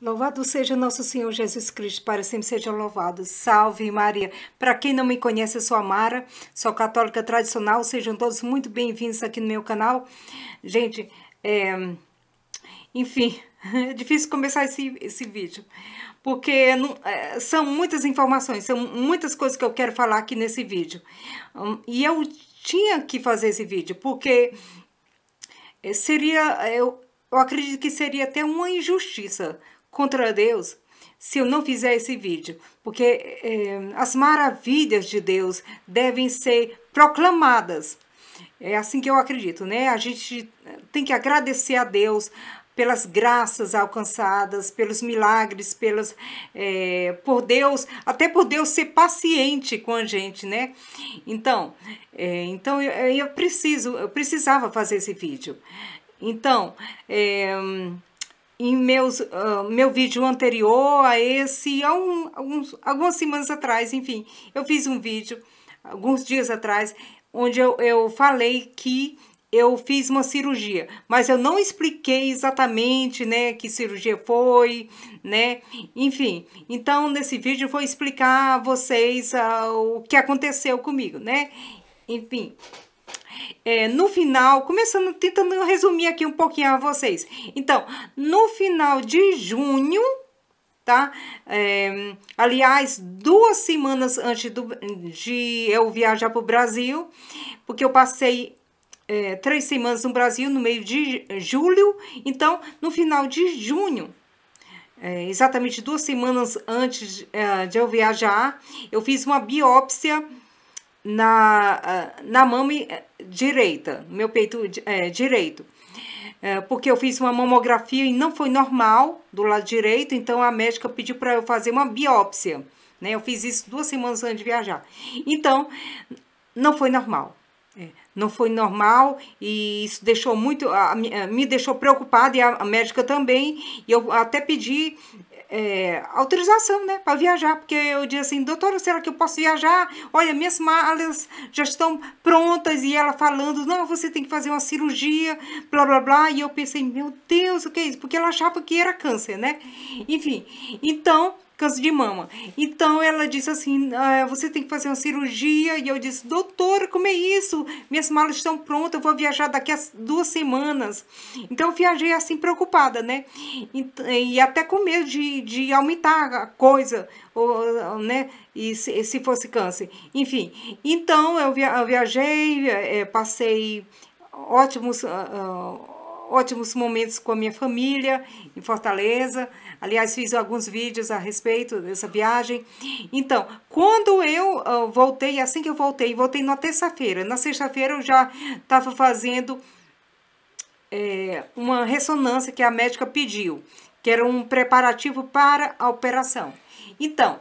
Louvado seja nosso Senhor Jesus Cristo, para sempre seja louvado. Salve Maria! Para quem não me conhece, eu sou a Mara, sou católica tradicional. Sejam todos muito bem-vindos aqui no meu canal. Gente, é... enfim, é difícil começar esse, esse vídeo, porque não, é, são muitas informações, são muitas coisas que eu quero falar aqui nesse vídeo. Hum, e eu tinha que fazer esse vídeo, porque é, seria... Eu, eu acredito que seria até uma injustiça contra Deus se eu não fizer esse vídeo, porque é, as maravilhas de Deus devem ser proclamadas. É assim que eu acredito, né? A gente tem que agradecer a Deus pelas graças alcançadas, pelos milagres, pelas é, por Deus, até por Deus ser paciente com a gente, né? Então, é, então eu, eu preciso, eu precisava fazer esse vídeo. Então, é, em meus, uh, meu vídeo anterior a esse, há um, alguns, algumas semanas atrás, enfim, eu fiz um vídeo, alguns dias atrás, onde eu, eu falei que eu fiz uma cirurgia, mas eu não expliquei exatamente, né, que cirurgia foi, né, enfim. Então, nesse vídeo eu vou explicar a vocês uh, o que aconteceu comigo, né, enfim é, no final, começando, tentando resumir aqui um pouquinho a vocês. Então, no final de junho, tá? É, aliás, duas semanas antes do, de eu viajar para o Brasil, porque eu passei é, três semanas no Brasil no meio de julho, então no final de junho, é, exatamente duas semanas antes é, de eu viajar, eu fiz uma biópsia na, ah, na mama eh, direita, no meu peito é, direito. É, porque eu fiz uma mamografia e não foi normal do lado direito, então a médica pediu para eu fazer uma biópsia. Né? Eu fiz isso duas semanas antes de viajar. Então, não foi normal. É, não foi normal e isso deixou muito, a, a, me deixou preocupada e a, a médica também. E eu até pedi é, autorização, né, para viajar, porque eu disse assim, doutora, será que eu posso viajar? Olha, minhas malas já estão prontas, e ela falando, não, você tem que fazer uma cirurgia, blá, blá, blá, e eu pensei, meu Deus, o que é isso? Porque ela achava que era câncer, né, enfim, então, câncer de mama. Então ela disse assim: ah, você tem que fazer uma cirurgia. E eu disse: doutor, como é isso? Minhas malas estão prontas, eu vou viajar daqui a duas semanas. Então eu viajei assim preocupada, né? E, e até com medo de, de aumentar a coisa, ou, né? E se, se fosse câncer. Enfim, então eu, viajei, eh, passei ótimos. uh, ótimos momentos com a minha família em Fortaleza. Aliás, fiz alguns vídeos a respeito dessa viagem. Então, quando eu uh, voltei, assim que eu voltei, voltei na terça-feira. Na sexta-feira eu já estava fazendo é, uma ressonância que a médica pediu, que era um preparativo para a operação. Então,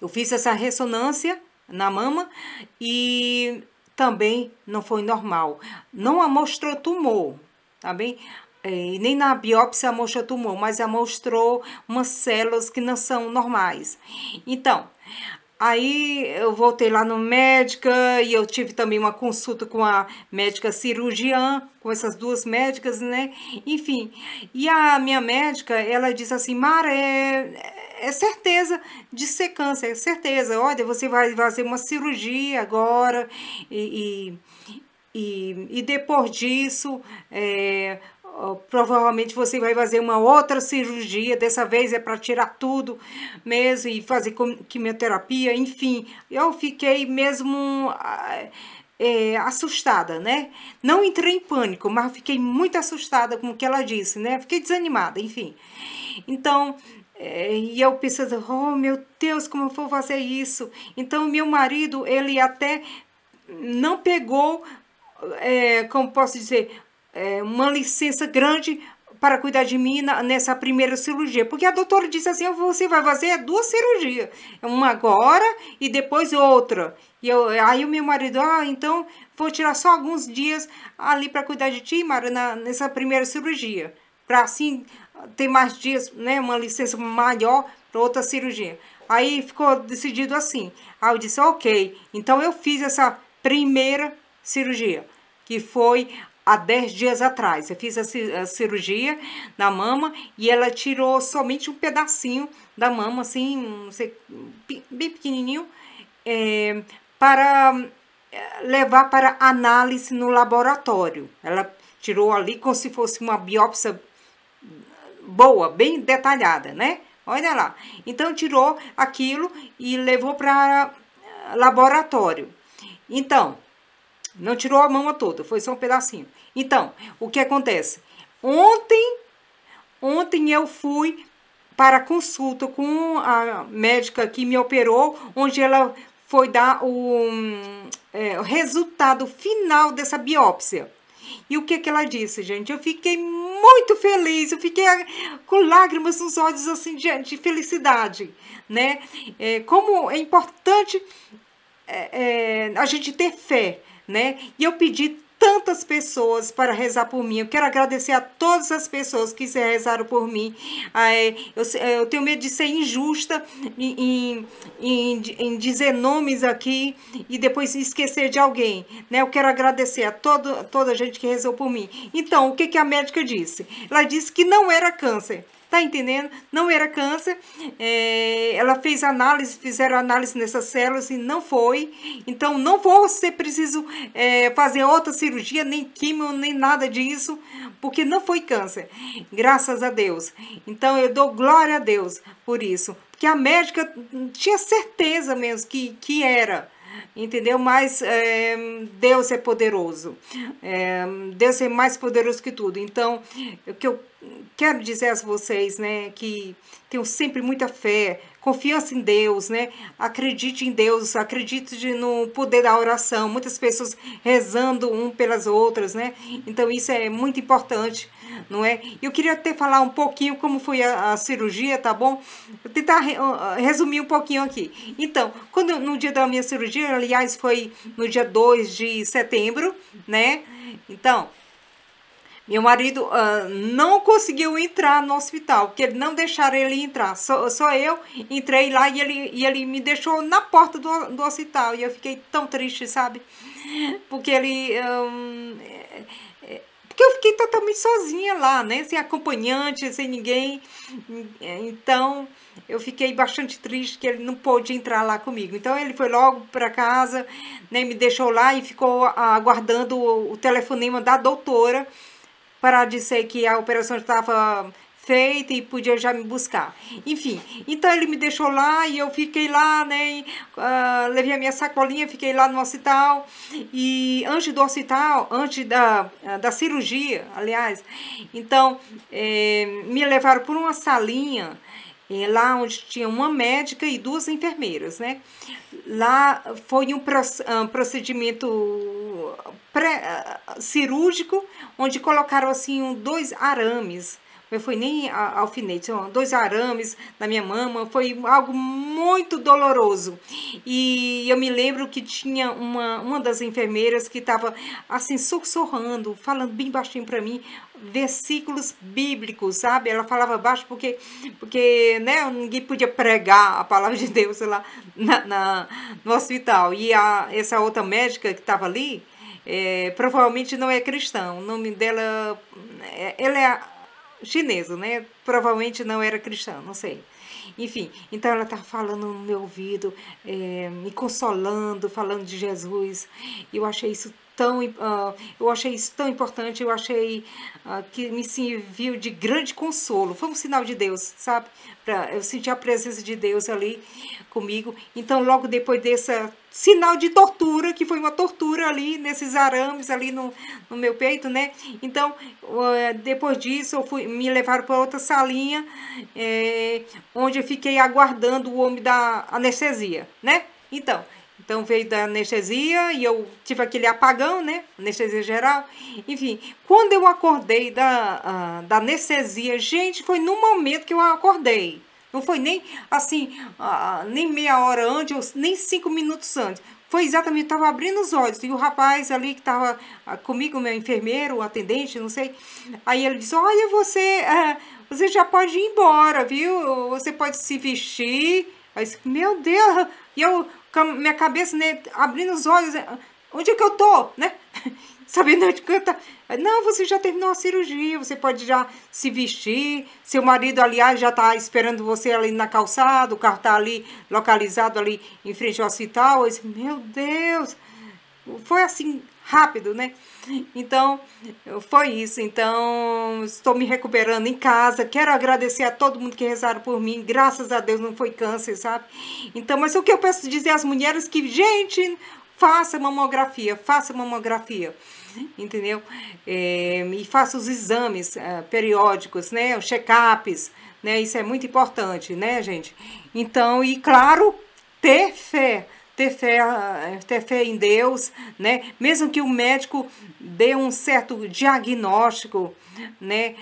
eu fiz essa ressonância na mama e também não foi normal. Não mostrou tumor, tá bem? É, nem na biópsia mostrou tumor, mas ela mostrou umas células que não são normais. Então, Aí eu voltei lá no médica e eu tive também uma consulta com a médica cirurgiã, com essas duas médicas, né? Enfim, e a minha médica, ela disse assim, Mara, é, é certeza de ser câncer, é certeza. Olha, você vai fazer uma cirurgia agora e, e e, e depois disso, é, provavelmente você vai fazer uma outra cirurgia, dessa vez é para tirar tudo mesmo e fazer quimioterapia, enfim. Eu fiquei mesmo é, assustada, né? Não entrei em pânico, mas fiquei muito assustada com o que ela disse, né? Fiquei desanimada, enfim. Então, é, e eu pensando, oh meu Deus, como eu vou fazer isso? Então, meu marido, ele até não pegou é, como posso dizer, é, uma licença grande para cuidar de mim na, nessa primeira cirurgia. Porque a doutora disse assim, você vai fazer duas cirurgias. Uma agora e depois outra. E eu, aí o meu marido, ah, então vou tirar só alguns dias ali para cuidar de ti, Mara, na, nessa primeira cirurgia. Para assim ter mais dias, né, uma licença maior para outra cirurgia. Aí ficou decidido assim. Aí eu disse, ok, então eu fiz essa primeira cirurgia que foi há 10 dias atrás. Eu fiz a cirurgia na mama e ela tirou somente um pedacinho da mama, assim, bem pequenininho, é, para eh, levar para análise no laboratório. Ela tirou ali como se fosse uma biópsia boa, bem detalhada, né? Olha lá. Então, tirou aquilo e levou para eh, laboratório. Então, não tirou a mama toda, foi só um pedacinho. Então, o que acontece? Ontem, ontem eu fui para consulta com a médica que me operou, onde ela foi dar o, hum, é, o resultado final dessa biópsia. E o que, que ela disse, gente? Eu fiquei muito feliz, eu fiquei ah, com lágrimas nos olhos, assim, de, de felicidade, né? É, como é importante é, é, a gente ter fé, né? E eu pedi tantas pessoas para rezar por mim. Eu quero agradecer a todas as pessoas que rezaram por mim. Ah, é, eu tenho medo de ser injusta em, em, em dizer nomes aqui e depois esquecer de alguém. Né? Eu quero agradecer a todo, toda a gente que rezou por mim. Então, o que, que a médica disse? Ela disse que não era câncer tá entendendo? Não era câncer. É, ela fez análise, fizeram análise nessas células e não foi. Então, não vou ser preciso é, fazer outra cirurgia, nem químio, nem nada disso, porque não foi câncer. Graças a Deus. Então, eu dou glória a Deus por isso. Porque a médica tinha certeza mesmo que, que era entendeu? Mas é, Deus é poderoso, é, Deus é mais poderoso que tudo. Então, o que eu quero dizer a vocês, né, que tenham sempre muita fé, confiança em Deus, né? Acredite em Deus, acredite no poder da oração. Muitas pessoas rezando um pelas outras, né? Então isso é muito importante, não é? Eu queria até falar um pouquinho como foi a, a cirurgia, tá bom? Vou tentar re, resumir um pouquinho aqui. Então, quando no dia da minha cirurgia, aliás, foi no dia 2 de setembro, né? Então, meu marido uh, não conseguiu entrar no hospital, porque ele não deixaram ele entrar. Só, só eu entrei lá e ele, e ele me deixou na porta do, do hospital. E eu fiquei tão triste, sabe? Porque ele. Um, é, é, porque eu fiquei totalmente sozinha lá, né? Sem acompanhante, sem ninguém. Então, eu fiquei bastante triste que ele não pôde entrar lá comigo. Então, ele foi logo para casa, né? Me deixou lá e ficou aguardando o telefonema da doutora parar de dizer que a operação estava feita e podia já me buscar. Enfim, então ele me deixou lá e eu fiquei lá, né? E, uh, levei a minha sacolinha, fiquei lá no hospital. E antes do hospital, antes da, da cirurgia, aliás, então é, me levaram por uma salinha lá onde tinha uma médica e duas enfermeiras, né? Lá foi um ah, procedimento pré ah, cirúrgico onde colocaram assim dois arames mas foi nem alfinete, dois arames na minha mama, foi algo muito doloroso. E eu me lembro que tinha uma, uma das enfermeiras que estava assim sussurrando, falando bem baixinho para mim, versículos bíblicos, sabe? Ela falava baixo porque, porque né, ninguém podia pregar a palavra de Deus lá na, na no hospital. E a, essa outra médica que estava ali, é, provavelmente não é cristã. O nome dela, é, ela é chinesa, né? Provavelmente não era cristã, não sei. Enfim, então ela estava tá falando no meu ouvido, é, me consolando, falando de Jesus. Eu achei isso tão. Uh, eu achei isso tão importante, eu achei uh, que me serviu de grande consolo. Foi um sinal de Deus, sabe? para eu senti a presença de Deus ali comigo. Então, logo depois desse sinal de tortura, que foi uma tortura ali, nesses arames ali no, no meu peito, né? Então, uh, depois disso, eu fui, me levar para outra salinha, é, onde eu fiquei aguardando o homem da anestesia, né? Então, então veio da anestesia e eu tive aquele apagão, né? Anestesia geral. Enfim, quando eu acordei da, uh, da anestesia, gente, foi no momento que eu acordei. Não foi nem assim, uh, nem meia hora antes, nem cinco minutos antes. Foi exatamente, estava abrindo os olhos. E o rapaz ali que estava ah, comigo, meu enfermeiro, o atendente, não sei. Aí ele disse: Olha, você, uh, você já pode ir embora, viu? Você pode se vestir. Aí eu disse, meu Deus! E eu minha cabeça, né, abrindo os olhos, né, onde é que eu tô, né? Sabendo onde que eu tô. Não, você já terminou a cirurgia, você pode já se vestir. Seu marido, aliás, já está esperando você ali na calçada, o carro está ali localizado ali em frente ao hospital. Eu disse, meu Deus, foi assim, rápido, né? Então, foi isso. Então, estou me recuperando em casa. Quero agradecer a todo mundo que rezaram por mim. Graças a Deus não foi câncer, sabe? Então, mas o que eu peço dizer às mulheres que, gente, faça mamografia, faça mamografia, entendeu? É, e faça os exames é, periódicos, né? Os check-ups, né? Isso é muito importante, né, gente? Então, e claro, ter fé ter fé, ter fé em Deus, né? Mesmo que o médico dê um certo diagnóstico, né?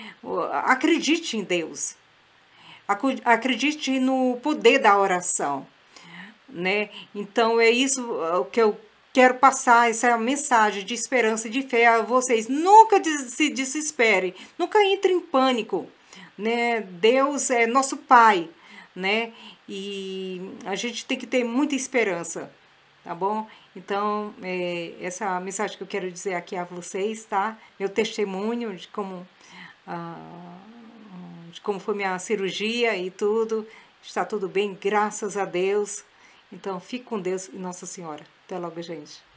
Acredite em Deus. Acredite no poder da oração, né? Então é isso é, que eu quero passar essa é mensagem de esperança e de fé a vocês. Nunca se desespere, nunca entre em pânico, né? Deus é nosso Pai né? E a gente tem que ter muita esperança, tá bom? Então, é, essa mensagem que eu quero dizer aqui a vocês, tá? Meu testemunho de como, ah, de como foi minha cirurgia e tudo. Está tudo bem, graças a Deus. Então, fique com Deus e Nossa Senhora. Até logo, gente.